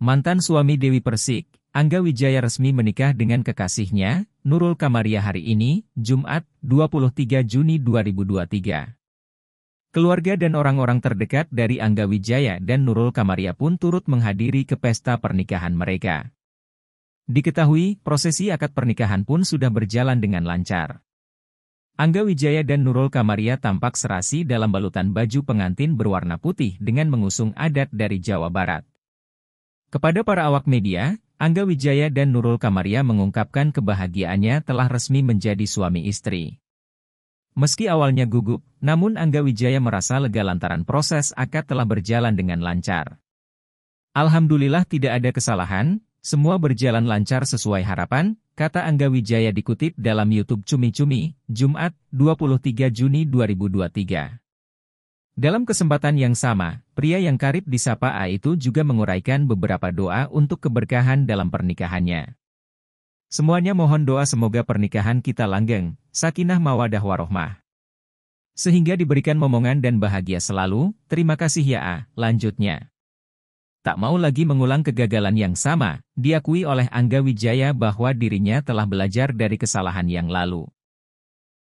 Mantan suami Dewi Persik, Angga Wijaya resmi menikah dengan kekasihnya, Nurul Kamaria hari ini, Jumat, 23 Juni 2023. Keluarga dan orang-orang terdekat dari Angga Wijaya dan Nurul Kamaria pun turut menghadiri ke pesta pernikahan mereka. Diketahui, prosesi akad pernikahan pun sudah berjalan dengan lancar. Angga Wijaya dan Nurul Kamaria tampak serasi dalam balutan baju pengantin berwarna putih dengan mengusung adat dari Jawa Barat. Kepada para awak media, Angga Wijaya dan Nurul Kamaria mengungkapkan kebahagiaannya telah resmi menjadi suami istri. Meski awalnya gugup, namun Angga Wijaya merasa lega lantaran proses akad telah berjalan dengan lancar. Alhamdulillah tidak ada kesalahan, semua berjalan lancar sesuai harapan, kata Angga Wijaya dikutip dalam YouTube Cumi Cumi, Jumat, 23 Juni 2023. Dalam kesempatan yang sama, pria yang karib disapa A itu juga menguraikan beberapa doa untuk keberkahan dalam pernikahannya. Semuanya mohon doa semoga pernikahan kita langgeng, sakinah mawadah warohmah. Sehingga diberikan momongan dan bahagia selalu, terima kasih ya A, lanjutnya. Tak mau lagi mengulang kegagalan yang sama, diakui oleh Angga Wijaya bahwa dirinya telah belajar dari kesalahan yang lalu.